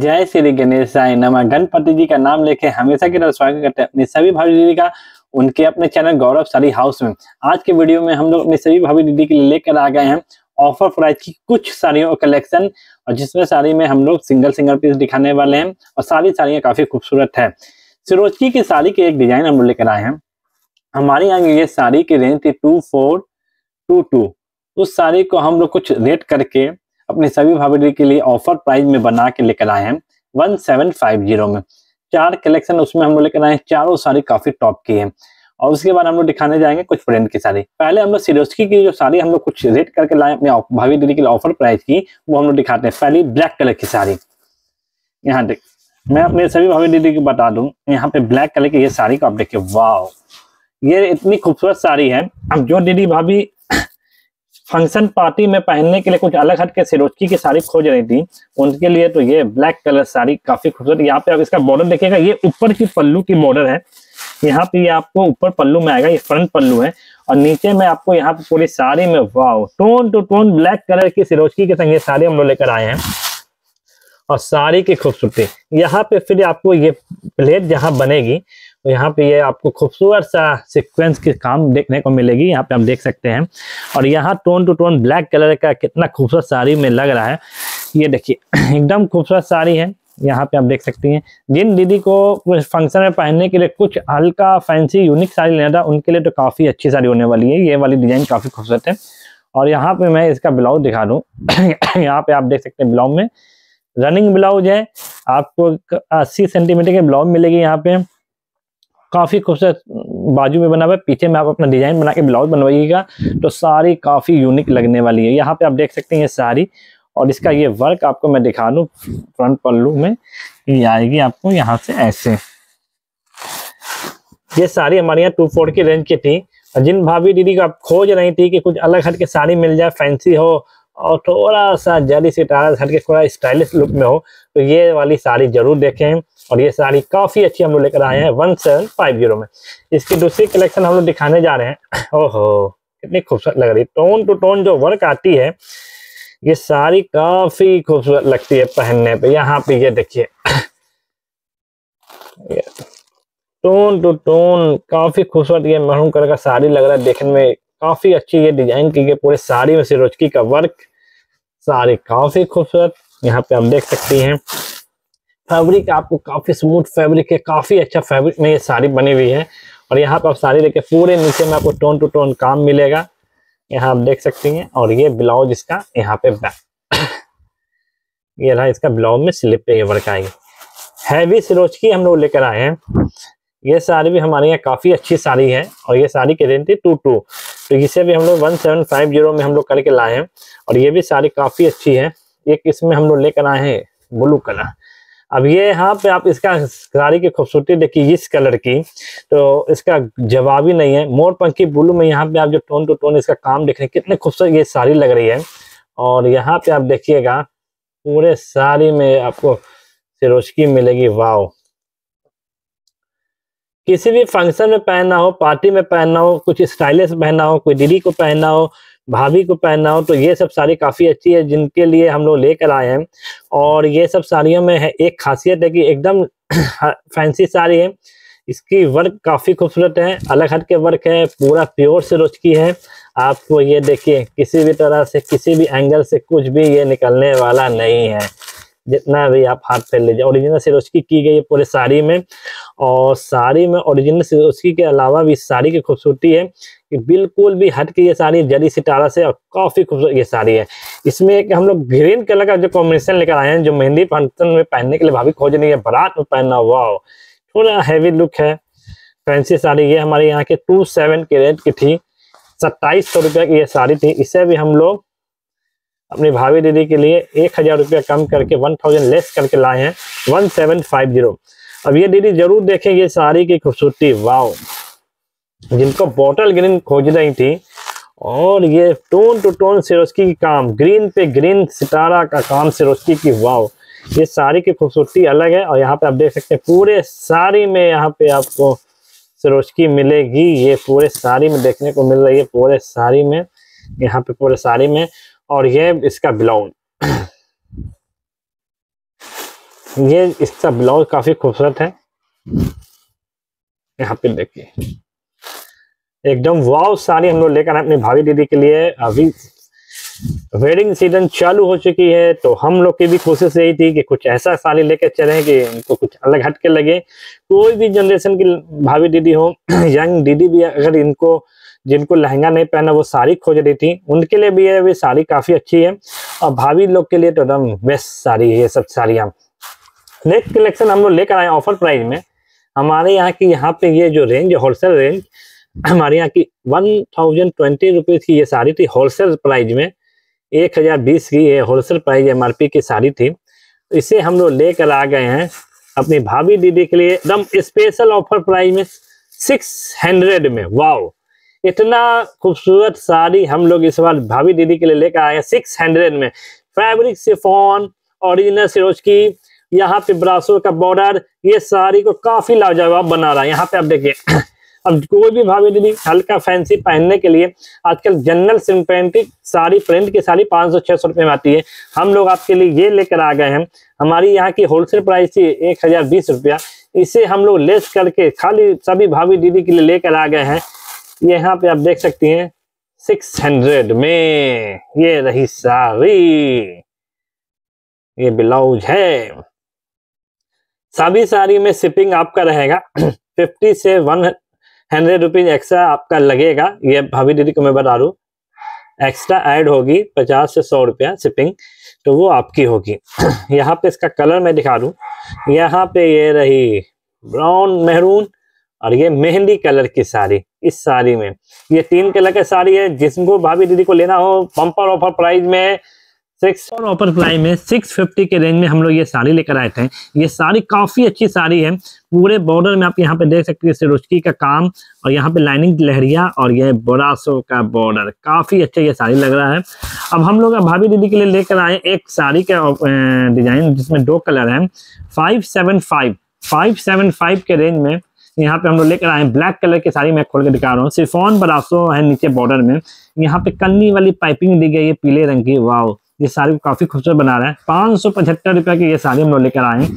जय श्री गणेशाय नमा गणपति जी का नाम लेके हमेशा की तरह स्वागत करते हैं अपने सभी भाभी दीदी का उनके अपने चैनल गौरव सारी हाउस में आज के वीडियो में हम लोग अपने सभी भाभी दीदी के लिए लेकर आ गए हैं ऑफर प्राइस की कुछ साड़ियों का कलेक्शन और जिसमें साड़ी में हम लोग सिंगल सिंगल पीस दिखाने वाले हैं और सारी साड़ियाँ काफी खूबसूरत है सिरोजकी की साड़ी के एक डिजाइन हम लोग लेकर आए हैं हमारे यहाँ ये साड़ी की रेंज थी टू फोर टू टू उस साड़ी को हम लोग कुछ रेट करके अपने सभी भाभी के लिए ऑफर प्राइस में बना के लेकर आए हैं वन सेवन फाइव जीरो में चार कलेक्शन उसमें हम लोग लेकर आए हैं चारों साड़ी काफी टॉप की है और उसके बाद हम लोग दिखाने जाएंगे कुछ फ्रेंड की साड़ी पहले हम लोग सिरोस्की की जो साड़ी हम लोग कुछ रेट करके लाए अपने भाभी दीदी के लिए ऑफर प्राइस की वो हम लोग दिखाते हैं पहली ब्लैक कलर की साड़ी यहाँ देख मैं अपने सभी भाभी दीदी को बता दूं यहाँ पे ब्लैक कलर की ये साड़ी को आप देखिए वाह ये इतनी खूबसूरत साड़ी है अब जो दीदी भाभी फंक्शन पार्टी में पहनने के लिए कुछ अलग हट के सिरोजकी की साड़ी खोज रही थी उनके लिए तो ये ब्लैक कलर साड़ी काफी खूबसूरत यहाँ पे आप इसका बॉर्डर देखिएगा ये ऊपर की पल्लू की बॉर्डर है यहाँ पे आपको ऊपर पल्लू में आएगा ये फ्रंट पल्लू है और नीचे में आपको यहाँ पे पूरी साड़ी में wow tone to tone black colour की सिरोजकी के संग ये साड़ी हम लोग लेकर आए हैं और साड़ी की खूबसूरती यहाँ पे फिर आपको ये प्लेट जहाँ बनेगी तो यहाँ पे ये आपको खूबसूरत सा सिक्वेंस की काम देखने को मिलेगी यहाँ पे आप देख सकते हैं और यहाँ tone to tone black colour का कितना खूबसूरत साड़ी में लग रहा है ये देखिए एकदम खूबसूरत साड़ी है यहाँ पे आप देख सकती हैं जिन दीदी को फंक्शन में पहनने के लिए कुछ हल्का फैंसी यूनिक साड़ी लेना था उनके लिए तो काफ़ी अच्छी साड़ी होने वाली है ये वाली डिज़ाइन काफ़ी खूबसूरत है और यहाँ पे मैं इसका ब्लाउज दिखा दूँ यहाँ पे आप देख सकते हैं ब्लाउज में रनिंग ब्लाउज है आपको अस्सी सेंटीमीटर के ब्लाउज मिलेगी यहाँ पे काफ़ी खूबसूरत बाजू में बना हुआ है पीछे में आप अपना डिजाइन बना के ब्लाउज बनवाइएगा तो सारी काफ़ी यूनिक लगने वाली है यहाँ पे आप देख सकते हैं ये साड़ी और इसका ये वर्क आपको मैं दिखा लू फ्रंट पल्लू में ये आएगी आपको यहाँ से ऐसे ये साड़ी हमारे यहाँ टू फोर की रेंज की थी जिन भाभी दीदी को आप खोज रही थी कि कुछ अलग हट के साड़ी मिल जाए फैंसी हो और थोड़ा सा जल्दी से टाइल हट थोड़ा स्टाइलिश लुक में हो तो ये वाली साड़ी जरूर देखें और ये साड़ी काफ़ी अच्छी हम लोग लेकर आए हैं वन सेवन फाइव जीरो में इसकी दूसरी कलेक्शन हम लोग दिखाने जा रहे हैं ओहो कितनी खूबसूरत लग रही है टोन टू टोन जो वर्क आती है ये साड़ी काफ़ी खूबसूरत लगती है पहनने पर यहाँ पे ये देखिए टोन टू टोन काफ़ी खूबसूरत ये महरूम कलर का साड़ी लग रहा है देखने में काफी अच्छी ये डिजाइन की गई पूरे साड़ी में सिरोचकी का वर्क साड़ी काफी खूबसूरत यहाँ पे आप देख सकती हैं फैब्रिक आपको काफी स्मूथ फैब्रिक है काफी अच्छा फैब्रिक में ये साड़ी बनी हुई है और यहाँ पे आप साड़ी देखिए पूरे नीचे में आपको टोन टू टोन काम मिलेगा यहाँ आप देख सकती हैं और ये ब्लाउज इसका यहाँ पे बैक ये रहा इसका ब्लाउज में स्लिप पे ये वर्क आएगी हैवी सिरोज की हम लोग लेकर आए हैं ये साड़ी भी हमारे यहाँ काफी अच्छी साड़ी है और ये साड़ी की रेंट थी टू टू तो इसे भी हम लोग वन सेवन फाइव जीरो में हम लोग करके लाए हैं और ये भी साड़ी काफ़ी अच्छी है एक इसमें हम लोग लेकर आए हैं ब्लू कलर अब ये यहाँ पे आप इसका साड़ी की खूबसूरती देखिए इस कलर की तो इसका जवाब ही नहीं है मोर पंखी ब्लू में यहाँ पे आप जो टोन टू टोन इसका काम देख रहे हैं कितने खूबसूरत ये साड़ी लग रही है और यहाँ पे आप देखिएगा पूरे साड़ी में आपको सिरोशकी मिलेगी वाव किसी भी फंक्शन में पहनना हो पार्टी में पहनना हो कुछ स्टाइलिश पहनना हो कोई दीदी को पहनना हो भाभी को पहनना हो तो ये सब साड़ी काफ़ी अच्छी है जिनके लिए हम लोग लेकर आए हैं और ये सब साड़ियों में है एक खासियत है कि एकदम फैंसी साड़ी है इसकी वर्क काफ़ी खूबसूरत है अलग हट के वर्क है पूरा प्योर से की है आपको ये देखिए किसी भी तरह से किसी भी एंगल से कुछ भी ये निकलने वाला नहीं है जितना भी आप हाथ फैल लीजिए ओरिजिनल से रोचकी की गई है पूरे साड़ी में और साड़ी में ओरिजिनल उसकी के अलावा भी साड़ी की खूबसूरती है कि बिल्कुल भी हट के ये साड़ी जड़ी सितारा से और काफ़ी खूबसूरत ये साड़ी है इसमें एक हम लोग ग्रीन कलर का जो कॉम्बिनेशन लेकर आए हैं जो मेहंदी फंक्शन में पहनने के लिए भाभी खोज नहीं है बरात में पहनना हुआ थोड़ा हैवी लुक है फैंसी साड़ी ये हमारे यहाँ के टू सेवन के रेट की थी सत्ताईस सौ रुपये की ये साड़ी थी इसे भी हम लोग अपनी भाभी दीदी के लिए एक हज़ार रुपया कम करके वन थाउजेंड लेस करके लाए हैं वन सेवन फाइव जीरो अब ये दीदी जरूर देखेंगे साड़ी की खूबसूरती वाव जिनको बॉटल ग्रीन खोज रही थी और ये टोन टू टोन सिरोस्की की काम ग्रीन पे ग्रीन सितारा का काम सिरोस्की की वाव ये साड़ी की खूबसूरती अलग है और यहाँ पे आप देख सकते हैं पूरे साड़ी में यहाँ पे आपको सिरोस्की मिलेगी ये पूरे साड़ी में देखने को मिल रही है पूरे साड़ी में यहाँ पे पूरे साड़ी में और ये इसका ब्लाउज ये इसका ब्लाउज काफी खूबसूरत है यहाँ पे देखिए एकदम वाव साड़ी हम लोग लेकर अपनी भाभी दीदी के लिए अभी वेडिंग सीजन चालू हो चुकी है तो हम लोग की भी कोशिश यही थी कि कुछ ऐसा साड़ी लेकर चले कि उनको कुछ अलग हटके लगे कोई भी जनरेशन की भाभी दीदी हो यंग दीदी भी अगर इनको जिनको लहंगा नहीं पहना वो साड़ी खोज रही थी उनके लिए भी ये साड़ी काफी अच्छी है और भाभी लोग के लिए तो एकदम बेस्ट साड़ी है ये सब साड़ियाँ नेक्स्ट कलेक्शन हम लोग लेकर आए ऑफर प्राइस में हमारे यहाँ की यहाँ पे ये जो रेंज होलसेल रेंज हमारे यहाँ की वन थाउजेंड ट्वेंटी रुपीज़ की ये साड़ी थी होलसेल प्राइस में एक हज़ार बीस की ये होलसेल प्राइस एम की साड़ी थी इसे हम लोग लेकर आ गए हैं अपनी भाभी दीदी के लिए एकदम स्पेशल ऑफर प्राइस में सिक्स हंड्रेड में वाओ इतना खूबसूरत साड़ी हम लोग इस बार भाभी दीदी के लिए लेकर आए हैं सिक्स हंड्रेड में फैब्रिक सिफोन ओरिजिनल सिरोज की यहाँ पे ब्रासो का बॉर्डर ये साड़ी को काफी लाजवाब बना रहा है यहाँ पे आप देखिए अब कोई भी भाभी दीदी हल्का फैंसी पहनने के लिए आजकल जनरल सिंपेंटिक साड़ी प्रिंट की साड़ी पाँच सौ छह सौ रुपये में आती है हम लोग आपके लिए ये लेकर आ गए हैं हमारी यहाँ की होलसेल प्राइस थी एक हजार बीस रुपया इसे हम लोग लेस करके खाली सभी भाभी दीदी के लिए लेकर आ गए हैं यहाँ पे आप देख सकती हैं सिक्स हंड्रेड में ये रही साड़ी ये ब्लाउज है सभी साड़ी में शिपिंग आपका रहेगा फिफ्टी से वन हंड्रेड रुपीज एक्स्ट्रा आपका लगेगा ये भाभी दीदी को मैं बता रू एक्स्ट्रा ऐड होगी पचास से सौ रुपया शिपिंग तो वो आपकी होगी यहाँ पे इसका कलर मैं दिखा रू यहाँ पे ये रही ब्राउन मेहरून और ये मेहंदी कलर की साड़ी इस साड़ी में ये तीन कलर की साड़ी है जिसको भाभी दीदी को लेना हो पंपर ऑफर प्राइस में सिक्स ऑपर फ्लाई में सिक्स फिफ्टी के रेंज में हम लोग ये साड़ी लेकर आए थे ये साड़ी काफ़ी अच्छी साड़ी है पूरे बॉर्डर में आप यहाँ पे देख सकते हैं सिरोचकी का काम और यहाँ पे लाइनिंग लहरिया और ये बोरासो का बॉर्डर काफ़ी अच्छा ये साड़ी लग रहा है अब हम लोग भाभी दीदी के लिए लेकर आए एक साड़ी का डिजाइन जिसमें दो कलर है five seven five five seven five के रेंज में यहाँ पे हम लोग लेकर आए ब्लैक कलर की साड़ी मैं खोल के दिखा रहा हूँ सिफोन बरासो है नीचे बॉर्डर में यहाँ पे कन्नी वाली पाइपिंग दी गई है पीले रंग की वाओ ये साड़ी को काफी खूबसूरत बना रहा है पाँच सौ पचहत्तर रुपया की ये साड़ी हम लोग लेकर आए हैं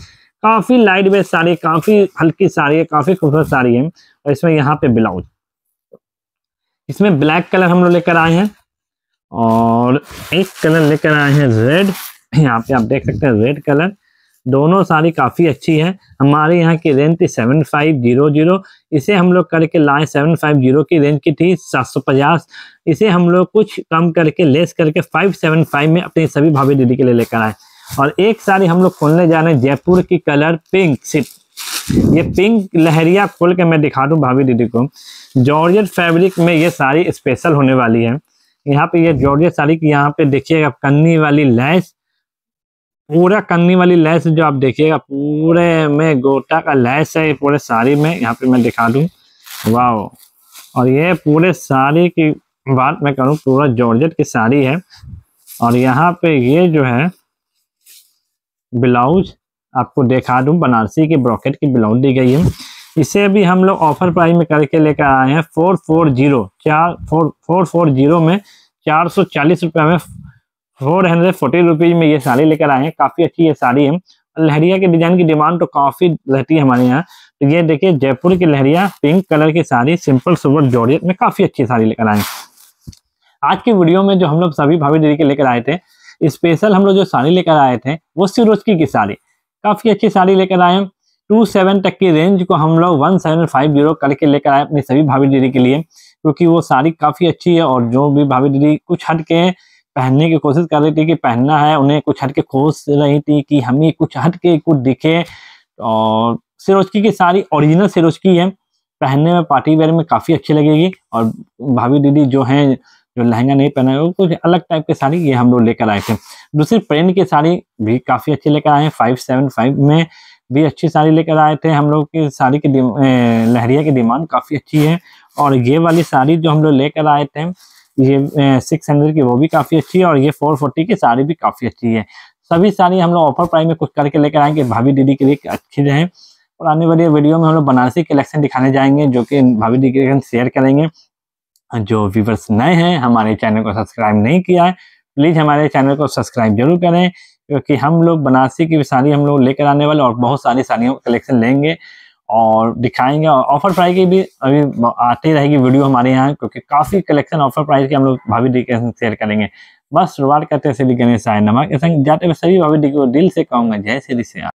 काफी लाइट वेट साड़ी काफी हल्की साड़ी है काफी खूबसूरत साड़ी है और इसमें यहाँ पे ब्लाउज इसमें ब्लैक कलर हम लोग लेकर आए हैं और एक कलर लेकर आए हैं रेड यहाँ पे आप देख सकते हैं रेड कलर दोनों साड़ी काफ़ी अच्छी है हमारे यहाँ की रेंज थी सेवन फाइव जीरो जीरो इसे हम लोग करके लाए सेवन फाइव जीरो की रेंज की थी सात सौ पचास इसे हम लोग कुछ कम करके लेस करके फाइव सेवन फाइव में अपनी सभी भाभी दीदी के लिए लेकर आए और एक साड़ी हम लोग खोलने जा रहे हैं जयपुर की कलर पिंक सिर्फ ये पिंक लहरिया खोल के मैं दिखा दूँ भाभी दीदी को जॉर्ज फैब्रिक में ये साड़ी स्पेशल होने वाली है यहाँ पे ये जॉर्जेट साड़ी की यहाँ पे देखिएगा कन्नी वाली लैस पूरा कन्नी वाली लैस जो आप देखिएगा पूरे में गोटा का लैस है पूरे साड़ी में यहाँ पे मैं दिखा दूँ वाह और ये पूरे साड़ी की बात मैं करूँ पूरा जॉर्जेट की साड़ी है और यहाँ पे ये जो है ब्लाउज आपको दिखा दूँ बनारसी की ब्रॉकेट की ब्लाउज दी गई है इसे भी हम लोग ऑफर प्राइस में करके लेकर आए हैं फोर फोर जीरो चार फोर फोर फोर जीरो में चार सौ चालीस रुपये में फोर हंड्रेड फोर्टी रुपीज में ये साड़ी लेकर आए हैं काफी अच्छी ये साड़ी है लहरिया के डिजाइन की डिमांड तो काफी रहती है हमारे यहाँ तो ये देखिए जयपुर की लहरिया पिंक कलर की साड़ी सिंपल सुपर जोड़ियत में काफी अच्छी साड़ी लेकर आए आज की वीडियो में जो हम लोग सभी भाभी दीदी के लेकर आए थे स्पेशल हम लोग जो साड़ी लेकर आए थे वो सिरोस्की की साड़ी काफी अच्छी साड़ी लेकर आए टू सेवन तक की रेंज को हम लोग वन सेवन फाइव जीरो करके लेकर आए अपनी सभी भाभी दीदी के लिए क्योंकि वो साड़ी काफी अच्छी है और जो भी भाभी दीदी कुछ हटके हैं पहनने की कोशिश कर रही थी कि पहनना है उन्हें कुछ हटके खोज रही थी कि हमें कुछ हटके कुछ दिखे और सिरोजकी की सारी ओरिजिनल सिरोजकी है पहनने में पार्टी वेयर में काफ़ी अच्छी लगेगी और भाभी दीदी जो हैं जो लहंगा नहीं पहना है वो कुछ अलग टाइप की साड़ी ये हम लोग लेकर आए थे दूसरी प्रिंट की साड़ी भी काफ़ी अच्छी लेकर आए हैं फाइव सेवन फाइव में भी अच्छी साड़ी लेकर आए थे हम लोग की साड़ी की लहरिया की डिमांड काफ़ी अच्छी है और ये वाली साड़ी जो हम लोग लेकर आए थे ये सिक्स हंड्रेड की वो भी काफ़ी अच्छी है और ये फोर फोर्टी की साड़ी भी काफ़ी अच्छी है सभी साड़ी हम लोग ऑफर प्राइस में कुछ करके लेकर आएंगे भाभी दीदी के लिए अच्छी रहे और आने वाली वीडियो में हम लोग बनारसी कलेक्शन दिखाने जाएंगे जो कि भाभी दीदी कलेक्शन शेयर करेंगे जो व्यूवर्स नए हैं हमारे चैनल को सब्सक्राइब नहीं किया है प्लीज़ हमारे चैनल को सब्सक्राइब जरूर करें क्योंकि हम लोग बनारसी की साड़ी हम लोग लेकर आने वाले और बहुत सारी साड़ियों का कलेक्शन लेंगे और दिखाएंगे और ऑफर प्राइस की भी अभी आती रहेगी वीडियो हमारे यहाँ क्योंकि काफ़ी कलेक्शन ऑफर प्राइस के हम लोग भाभी डी के शेयर करेंगे बस शुरुआत करते हैं श्री गणेश जाते हुए सभी भाभी डी को दिल से कहूंगा जय श्री श्याम